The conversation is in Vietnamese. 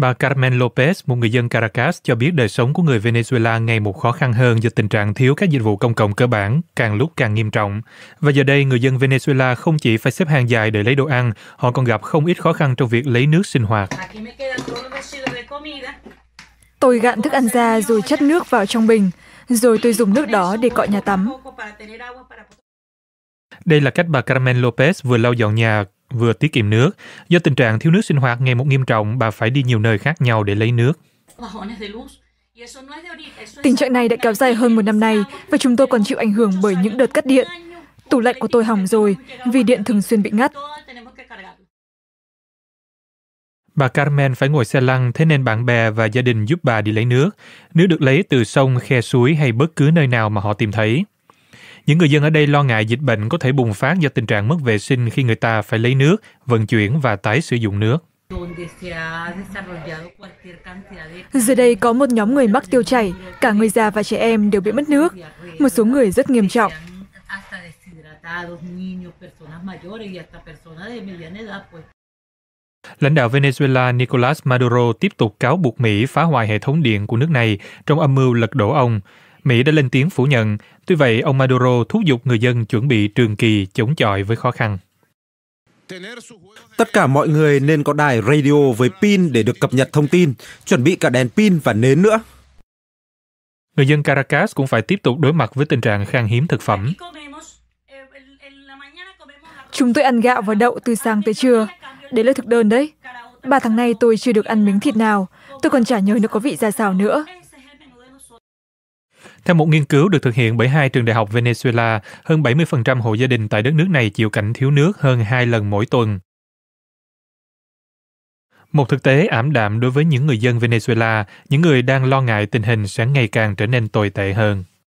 Bà Carmen Lopez, một người dân Caracas, cho biết đời sống của người Venezuela ngày một khó khăn hơn do tình trạng thiếu các dịch vụ công cộng cơ bản càng lúc càng nghiêm trọng. Và giờ đây, người dân Venezuela không chỉ phải xếp hàng dài để lấy đồ ăn, họ còn gặp không ít khó khăn trong việc lấy nước sinh hoạt. Tôi gạn thức ăn ra rồi chất nước vào trong bình, rồi tôi dùng nước đó để cọ nhà tắm. Đây là cách bà Carmen Lopez vừa lau dọn nhà, vừa tiết kiệm nước. Do tình trạng thiếu nước sinh hoạt ngày một nghiêm trọng, bà phải đi nhiều nơi khác nhau để lấy nước. Tình trạng này đã kéo dài hơn một năm nay và chúng tôi còn chịu ảnh hưởng bởi những đợt cắt điện. Tủ lạnh của tôi hỏng rồi vì điện thường xuyên bị ngắt. Bà Carmen phải ngồi xe lăn, thế nên bạn bè và gia đình giúp bà đi lấy nước. Nước được lấy từ sông, khe suối hay bất cứ nơi nào mà họ tìm thấy. Những người dân ở đây lo ngại dịch bệnh có thể bùng phát do tình trạng mất vệ sinh khi người ta phải lấy nước, vận chuyển và tái sử dụng nước. Giờ đây có một nhóm người mắc tiêu chảy, cả người già và trẻ em đều bị mất nước. Một số người rất nghiêm trọng. Lãnh đạo Venezuela Nicolas Maduro tiếp tục cáo buộc Mỹ phá hoại hệ thống điện của nước này trong âm mưu lật đổ ông. Mỹ đã lên tiếng phủ nhận, tuy vậy ông Maduro thúc giục người dân chuẩn bị trường kỳ chống chọi với khó khăn. Tất cả mọi người nên có đài radio với pin để được cập nhật thông tin, chuẩn bị cả đèn pin và nến nữa. Người dân Caracas cũng phải tiếp tục đối mặt với tình trạng khan hiếm thực phẩm. Chúng tôi ăn gạo và đậu từ sáng tới trưa. Đấy là thực đơn đấy. Ba tháng nay tôi chưa được ăn miếng thịt nào. Tôi còn chả nhớ nó có vị ra sao nữa. Theo một nghiên cứu được thực hiện bởi hai trường đại học Venezuela, hơn 70% hộ gia đình tại đất nước này chịu cảnh thiếu nước hơn hai lần mỗi tuần. Một thực tế ảm đạm đối với những người dân Venezuela, những người đang lo ngại tình hình sẽ ngày càng trở nên tồi tệ hơn.